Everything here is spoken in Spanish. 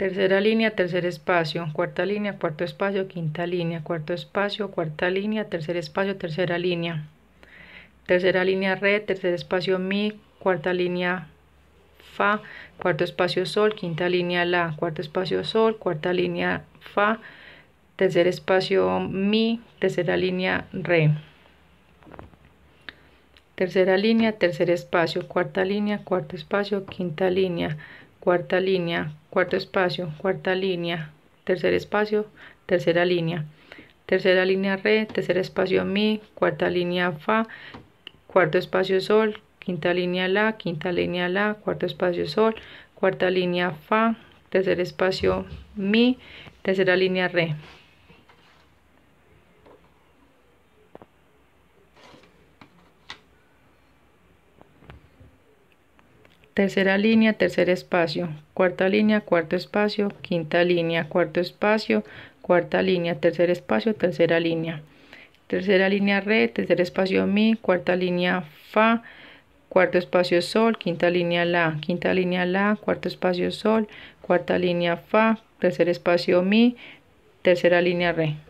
tercera línea, tercer espacio, cuarta línea, cuarto espacio, quinta línea, cuarto espacio, cuarta línea, tercer espacio, tercera línea, tercera línea re, tercer espacio mi, cuarta línea fa, cuarto espacio sol, quinta línea la, cuarto espacio sol, cuarta línea fa, tercer espacio mi, tercera línea re. Tercera línea, tercer espacio, cuarta línea, cuarto espacio, quinta línea, cuarta línea, cuarto espacio, cuarta línea, tercer espacio, tercera línea, tercera línea re, tercer espacio mi, cuarta línea fa, cuarto espacio sol, quinta línea la, quinta línea la, cuarto espacio sol, cuarta línea fa, tercer espacio mi, tercera línea re. tercera línea, tercer espacio, cuarta línea, cuarto espacio, quinta línea, cuarto espacio, cuarta línea, tercer espacio, tercera línea, tercera línea re, tercer espacio mi, cuarta línea fa, cuarto espacio sol, quinta línea la, quinta línea la, cuarto espacio sol, cuarta línea fa, tercer espacio mi, tercera línea re.